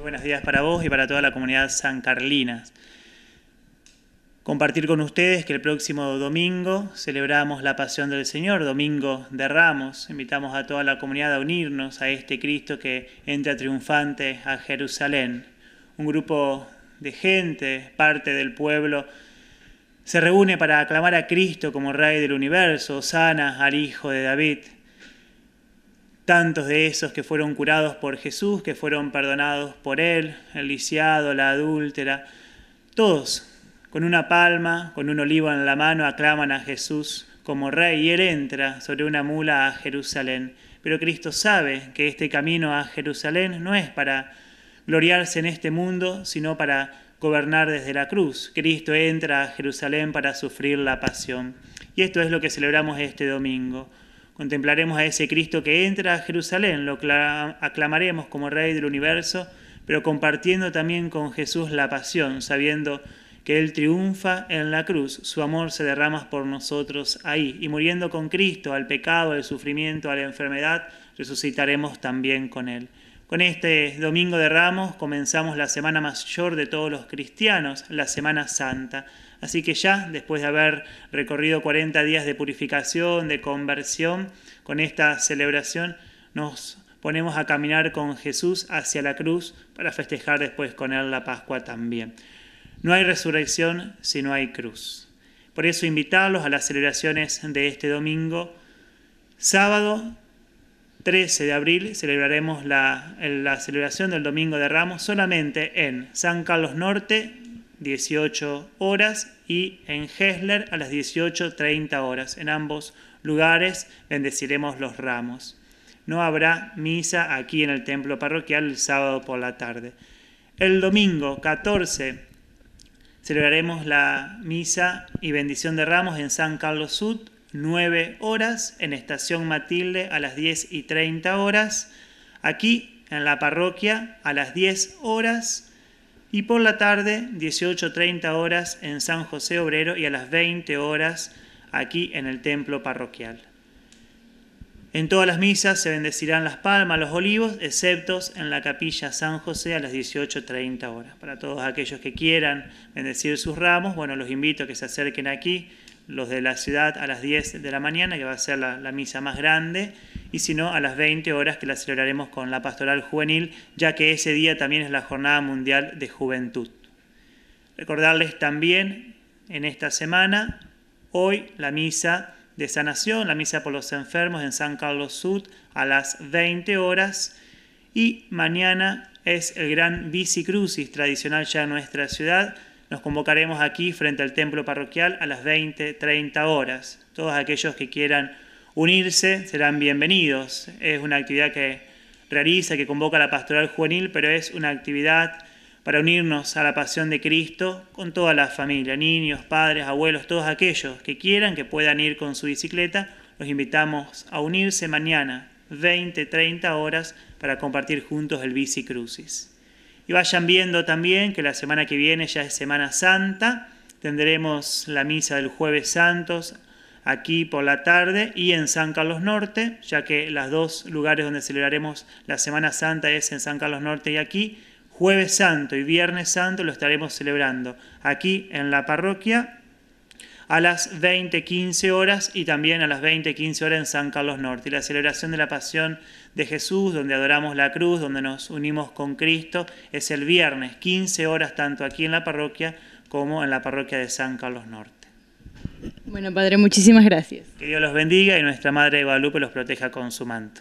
buenos días para vos y para toda la comunidad san carlinas. Compartir con ustedes que el próximo domingo celebramos la Pasión del Señor, Domingo de Ramos. Invitamos a toda la comunidad a unirnos a este Cristo que entra triunfante a Jerusalén. Un grupo de gente, parte del pueblo, se reúne para aclamar a Cristo como Rey del universo, sana al Hijo de David tantos de esos que fueron curados por Jesús, que fueron perdonados por Él, el lisiado, la adúltera, todos con una palma, con un olivo en la mano, aclaman a Jesús como rey y Él entra sobre una mula a Jerusalén. Pero Cristo sabe que este camino a Jerusalén no es para gloriarse en este mundo, sino para gobernar desde la cruz. Cristo entra a Jerusalén para sufrir la pasión. Y esto es lo que celebramos este domingo. Contemplaremos a ese Cristo que entra a Jerusalén, lo aclamaremos como Rey del universo, pero compartiendo también con Jesús la pasión, sabiendo que Él triunfa en la cruz, su amor se derrama por nosotros ahí, y muriendo con Cristo al pecado, al sufrimiento, a la enfermedad, resucitaremos también con Él. Con este Domingo de Ramos comenzamos la semana mayor de todos los cristianos, la Semana Santa. Así que ya, después de haber recorrido 40 días de purificación, de conversión, con esta celebración nos ponemos a caminar con Jesús hacia la cruz para festejar después con Él la Pascua también. No hay resurrección si no hay cruz. Por eso invitarlos a las celebraciones de este domingo. Sábado 13 de abril celebraremos la, la celebración del Domingo de Ramos solamente en San Carlos Norte, 18 horas y en Gessler a las 18.30 horas. En ambos lugares bendeciremos los ramos. No habrá misa aquí en el templo parroquial el sábado por la tarde. El domingo 14 celebraremos la misa y bendición de ramos en San Carlos Sud, 9 horas, en Estación Matilde a las 10.30 y horas. Aquí en la parroquia a las 10 horas y por la tarde 18.30 horas en San José Obrero y a las 20 horas aquí en el templo parroquial. En todas las misas se bendecirán las palmas, los olivos, excepto en la capilla San José a las 18.30 horas. Para todos aquellos que quieran bendecir sus ramos, bueno, los invito a que se acerquen aquí, los de la ciudad a las 10 de la mañana, que va a ser la, la misa más grande, y si no, a las 20 horas que la celebraremos con la Pastoral Juvenil, ya que ese día también es la Jornada Mundial de Juventud. Recordarles también en esta semana, hoy, la misa de sanación, la misa por los enfermos en San Carlos Sud a las 20 horas y mañana es el gran Bicicrucis tradicional ya en nuestra ciudad. Nos convocaremos aquí frente al templo parroquial a las 20, 30 horas. Todos aquellos que quieran unirse, serán bienvenidos. Es una actividad que realiza, que convoca a la pastoral juvenil, pero es una actividad para unirnos a la pasión de Cristo con toda la familia, niños, padres, abuelos, todos aquellos que quieran, que puedan ir con su bicicleta, los invitamos a unirse mañana, 20, 30 horas, para compartir juntos el bici crucis. Y vayan viendo también que la semana que viene ya es Semana Santa, tendremos la misa del jueves santos aquí por la tarde y en San Carlos Norte, ya que los dos lugares donde celebraremos la Semana Santa es en San Carlos Norte y aquí. Jueves Santo y Viernes Santo lo estaremos celebrando aquí en la parroquia a las 20.15 horas y también a las 20.15 horas en San Carlos Norte. Y la celebración de la Pasión de Jesús, donde adoramos la cruz, donde nos unimos con Cristo, es el viernes, 15 horas tanto aquí en la parroquia como en la parroquia de San Carlos Norte. Bueno, Padre, muchísimas gracias. Que Dios los bendiga y nuestra Madre de Guadalupe los proteja con su manto.